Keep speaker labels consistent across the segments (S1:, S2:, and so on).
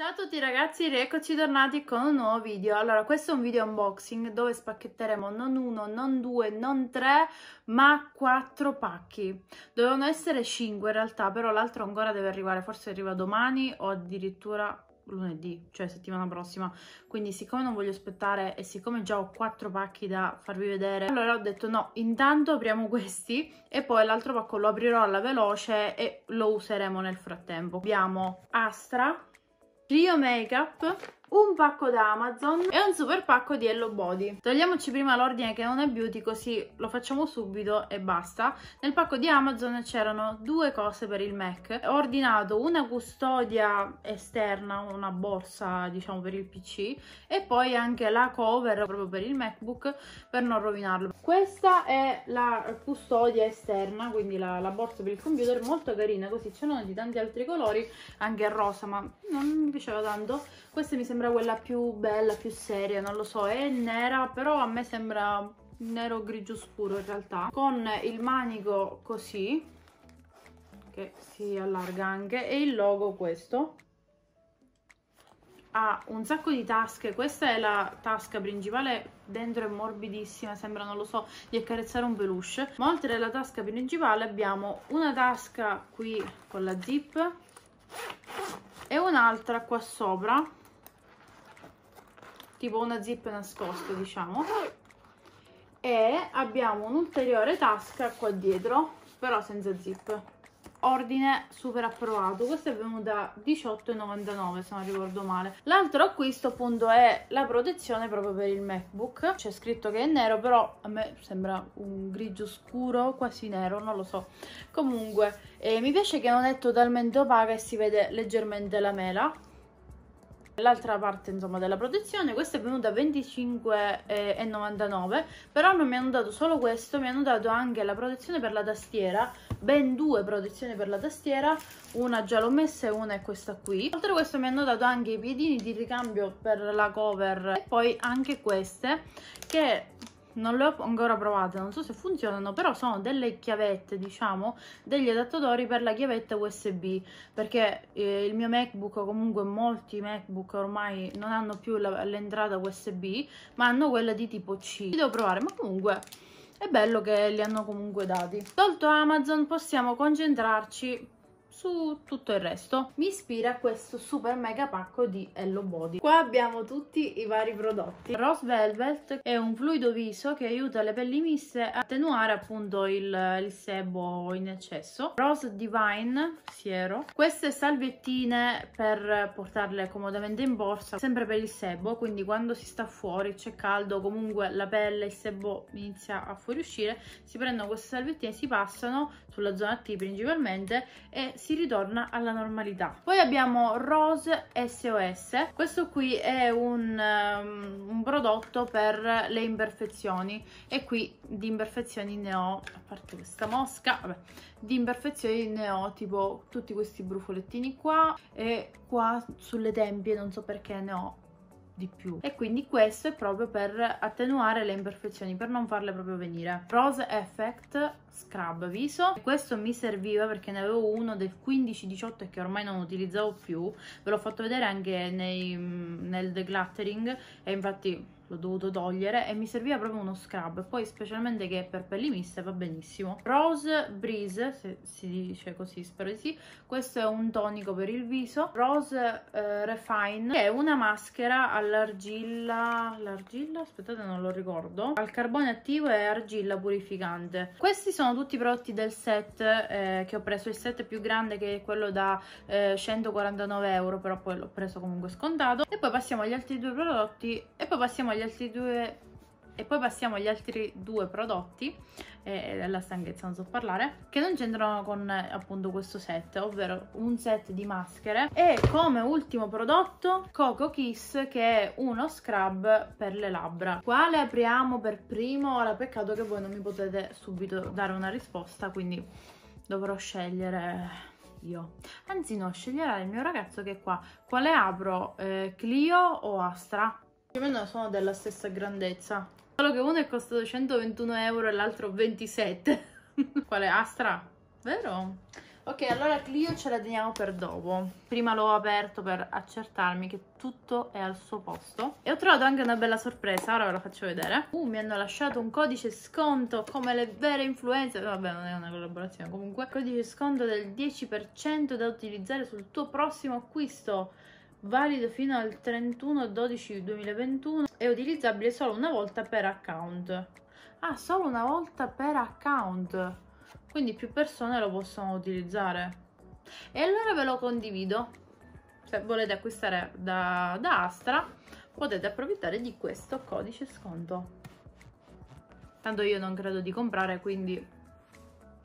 S1: Ciao a tutti ragazzi, rieccoci tornati con un nuovo video. Allora, questo è un video unboxing dove spacchetteremo non uno, non due, non tre, ma quattro pacchi. Dovevano essere cinque in realtà, però l'altro ancora deve arrivare, forse arriva domani o addirittura lunedì, cioè settimana prossima. Quindi siccome non voglio aspettare e siccome già ho quattro pacchi da farvi vedere, allora ho detto no, intanto apriamo questi e poi l'altro pacco lo aprirò alla veloce e lo useremo nel frattempo. Abbiamo Astra Rio Makeup un pacco da Amazon e un super pacco di Hello Body. Togliamoci prima l'ordine che non è beauty così lo facciamo subito e basta. Nel pacco di Amazon c'erano due cose per il Mac. Ho ordinato una custodia esterna, una borsa diciamo per il PC e poi anche la cover proprio per il MacBook per non rovinarlo. Questa è la custodia esterna, quindi la, la borsa per il computer, molto carina così, c'erano di tanti altri colori, anche rosa ma non mi piaceva tanto. Questa mi sembra sembra quella più bella, più seria, non lo so, è nera, però a me sembra nero grigio scuro in realtà, con il manico così, che si allarga anche, e il logo questo. Ha un sacco di tasche, questa è la tasca principale, dentro è morbidissima, sembra, non lo so, di accarezzare un peluche. Ma oltre alla tasca principale abbiamo una tasca qui con la zip e un'altra qua sopra tipo una zip nascosta diciamo e abbiamo un'ulteriore tasca qua dietro però senza zip ordine super approvato questa è venuta a 18,99 se non ricordo male l'altro acquisto appunto è la protezione proprio per il macbook c'è scritto che è nero però a me sembra un grigio scuro quasi nero non lo so comunque eh, mi piace che non è totalmente opaca e si vede leggermente la mela l'altra parte insomma della protezione questa è venuta a 25,99 però non mi hanno dato solo questo mi hanno dato anche la protezione per la tastiera ben due protezioni per la tastiera una già l'ho messa e una è questa qui oltre a questo mi hanno dato anche i piedini di ricambio per la cover e poi anche queste che non le ho ancora provate, non so se funzionano, però sono delle chiavette, diciamo, degli adattatori per la chiavetta USB, perché eh, il mio MacBook o comunque molti MacBook ormai non hanno più l'entrata USB, ma hanno quella di tipo C. Li devo provare, ma comunque è bello che li hanno comunque dati. Tolto Amazon possiamo concentrarci su tutto il resto mi ispira a questo super mega pacco di Hello Body qua abbiamo tutti i vari prodotti Rose Velvet è un fluido viso che aiuta le pelli miste a attenuare appunto il, il sebo in eccesso Rose Divine siero queste salviettine per portarle comodamente in borsa sempre per il sebo quindi quando si sta fuori c'è caldo comunque la pelle il sebo inizia a fuoriuscire si prendono queste salviettine si passano sulla zona T principalmente e si si ritorna alla normalità. Poi abbiamo Rose SOS, questo qui è un, um, un prodotto per le imperfezioni e qui di imperfezioni ne ho, a parte questa mosca, vabbè, di imperfezioni ne ho tipo tutti questi brufolettini qua e qua sulle tempie non so perché ne ho di più e quindi questo è proprio per attenuare le imperfezioni per non farle proprio venire Rose Effect Scrub Viso questo mi serviva perché ne avevo uno del 15-18 che ormai non utilizzavo più ve l'ho fatto vedere anche nei, mm, nel degluttering e infatti l'ho dovuto togliere e mi serviva proprio uno scrub poi specialmente che è per pelli miste va benissimo Rose Breeze se si dice così spero di sì questo è un tonico per il viso Rose eh, Refine che è una maschera all'argilla l'argilla? aspettate non lo ricordo al carbone attivo e argilla purificante questi sono tutti i prodotti del set eh, che ho preso il set più grande che è quello da eh, 149 euro però poi l'ho preso comunque scontato e poi passiamo agli altri due prodotti e poi passiamo agli gli altri due e poi passiamo agli altri due prodotti eh, della stanchezza non so parlare che non c'entrano con appunto questo set ovvero un set di maschere e come ultimo prodotto Coco Kiss che è uno scrub per le labbra quale apriamo per primo ora peccato che voi non mi potete subito dare una risposta quindi dovrò scegliere io. Anzi no, sceglierà il mio ragazzo che è qua. Quale apro? Eh, Clio o Astra? più o meno sono della stessa grandezza. Solo che uno è costato 121 euro e l'altro 27. Quale? Astra? Vero? Ok, allora Clio ce la teniamo per dopo. Prima l'ho aperto per accertarmi che tutto è al suo posto. E ho trovato anche una bella sorpresa, ora ve la faccio vedere. Uh, mi hanno lasciato un codice sconto come le vere influenze. Vabbè, non è una collaborazione comunque. Codice sconto del 10% da utilizzare sul tuo prossimo acquisto valido fino al 31-12-2021 e utilizzabile solo una volta per account. Ah, solo una volta per account, quindi più persone lo possono utilizzare. E allora ve lo condivido. Se volete acquistare da, da Astra potete approfittare di questo codice sconto. Tanto io non credo di comprare, quindi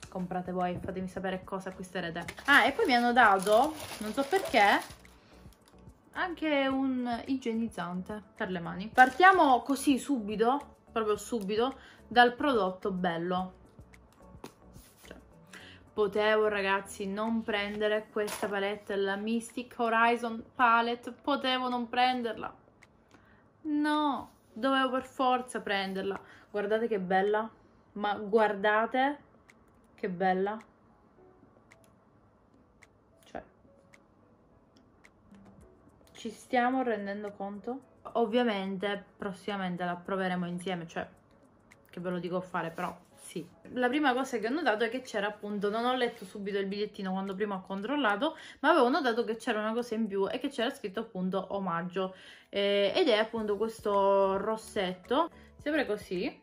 S1: comprate voi, fatemi sapere cosa acquisterete. Ah, e poi mi hanno dato, non so perché, anche un igienizzante per le mani. Partiamo così subito, proprio subito, dal prodotto bello. Cioè, potevo ragazzi non prendere questa palette, la Mystic Horizon Palette, potevo non prenderla. No, dovevo per forza prenderla. Guardate che bella, ma guardate che bella. ci stiamo rendendo conto? Ovviamente prossimamente la proveremo insieme, cioè che ve lo dico a fare, però sì. La prima cosa che ho notato è che c'era appunto, non ho letto subito il bigliettino quando prima ho controllato, ma avevo notato che c'era una cosa in più e che c'era scritto appunto omaggio. Eh, ed è appunto questo rossetto, sempre così,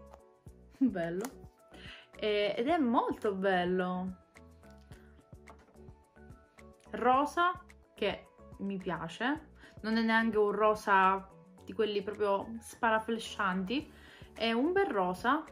S1: bello, eh, ed è molto bello. Rosa che mi piace, non è neanche un rosa di quelli proprio sparaflescianti, è un bel rosa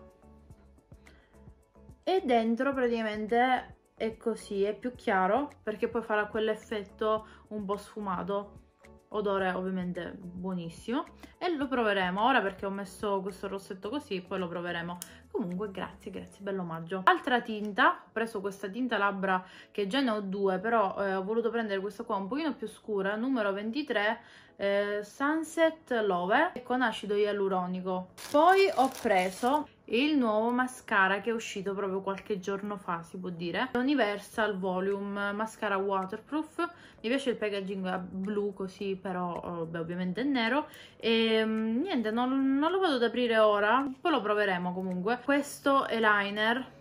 S1: e dentro praticamente è così, è più chiaro perché poi farà quell'effetto un po' sfumato odore ovviamente buonissimo e lo proveremo ora perché ho messo questo rossetto così poi lo proveremo comunque grazie grazie bello omaggio altra tinta ho preso questa tinta labbra che già ne ho due però eh, ho voluto prendere questa qua un pochino più scura numero 23 eh, sunset love con acido ialuronico poi ho preso e il nuovo mascara che è uscito proprio qualche giorno fa si può dire Universal Volume Mascara Waterproof mi piace il packaging blu così però oh, beh, ovviamente è nero e mm, niente non, non lo vado ad aprire ora poi lo proveremo comunque questo eyeliner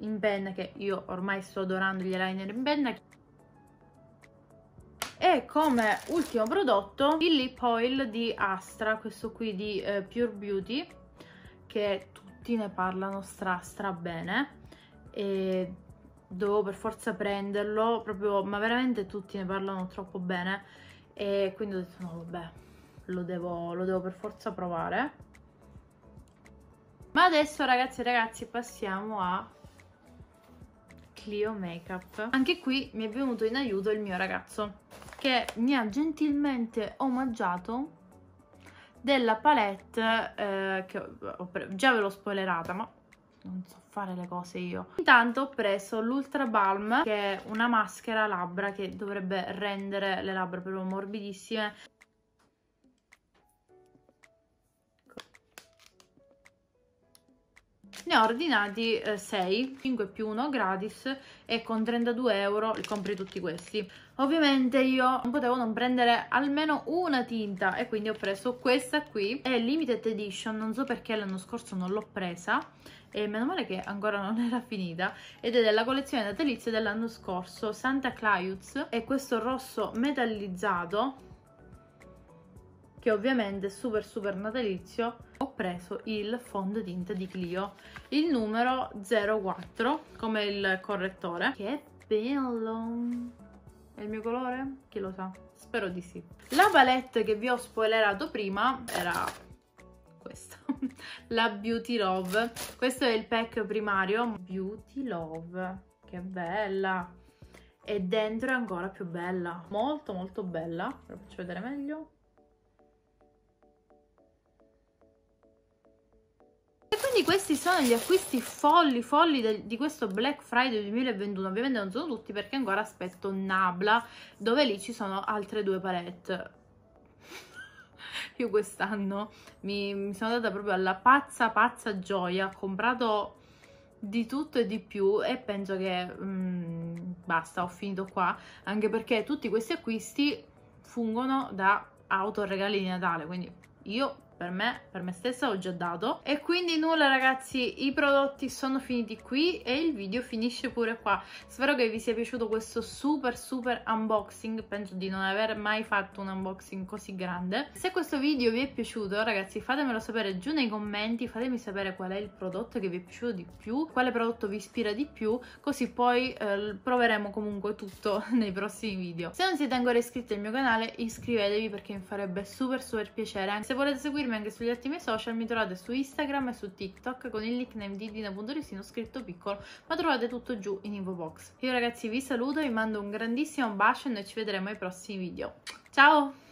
S1: in penna che io ormai sto adorando gli eyeliner in penna e come ultimo prodotto il lip oil di Astra questo qui di eh, Pure Beauty che è tutto tutti ne parlano stra stra bene e dovevo per forza prenderlo proprio ma veramente tutti ne parlano troppo bene e quindi ho detto no vabbè lo devo, lo devo per forza provare ma adesso ragazzi e ragazzi passiamo a Clio Makeup anche qui mi è venuto in aiuto il mio ragazzo che mi ha gentilmente omaggiato della palette eh, che ho, già ve l'ho spoilerata ma non so fare le cose io intanto ho preso l'Ultra Balm che è una maschera labbra che dovrebbe rendere le labbra proprio morbidissime ne ho ordinati eh, 6 5 più 1 gratis e con 32 euro li compri tutti questi ovviamente io non potevo non prendere almeno una tinta e quindi ho preso questa qui è limited edition non so perché l'anno scorso non l'ho presa e meno male che ancora non era finita ed è della collezione natalizia dell'anno scorso Santa Claus e questo rosso metallizzato che ovviamente è super super natalizio preso il fonditint di Clio, il numero 04 come il correttore, che bello! È il mio colore? Chi lo sa? Spero di sì. La palette che vi ho spoilerato prima era questa, la Beauty Love. Questo è il pack primario, Beauty Love, che bella! E dentro è ancora più bella, molto molto bella. Ve lo faccio vedere meglio. quindi questi sono gli acquisti folli folli del, di questo Black Friday 2021 ovviamente non sono tutti perché ancora aspetto Nabla dove lì ci sono altre due palette io quest'anno mi, mi, sono data proprio alla pazza pazza gioia ho comprato di tutto e di più e penso che mh, mm, basta ho finito qua anche perché tutti questi acquisti fungono da autoregali di Natale quindi io per me, per me stessa ho già dato. E quindi nulla ragazzi, i prodotti sono finiti qui e il video finisce pure qua. Spero che vi sia piaciuto questo super super unboxing, penso di non aver mai fatto un unboxing così grande. Se questo video vi è piaciuto ragazzi fatemelo sapere giù nei commenti, fatemi sapere qual è il prodotto che vi è piaciuto di più, quale prodotto vi ispira di più, così poi eh, proveremo comunque tutto nei prossimi video. Se non siete ancora iscritti al mio canale iscrivetevi perché mi farebbe super super piacere. Se volete seguirmi seguirmi anche sugli altri miei social, mi trovate su Instagram e su TikTok con il nickname di Dina.risino scritto piccolo, ma trovate tutto giù in info box. Io ragazzi vi saluto, vi mando un grandissimo bacio e noi ci vedremo ai prossimi video. Ciao!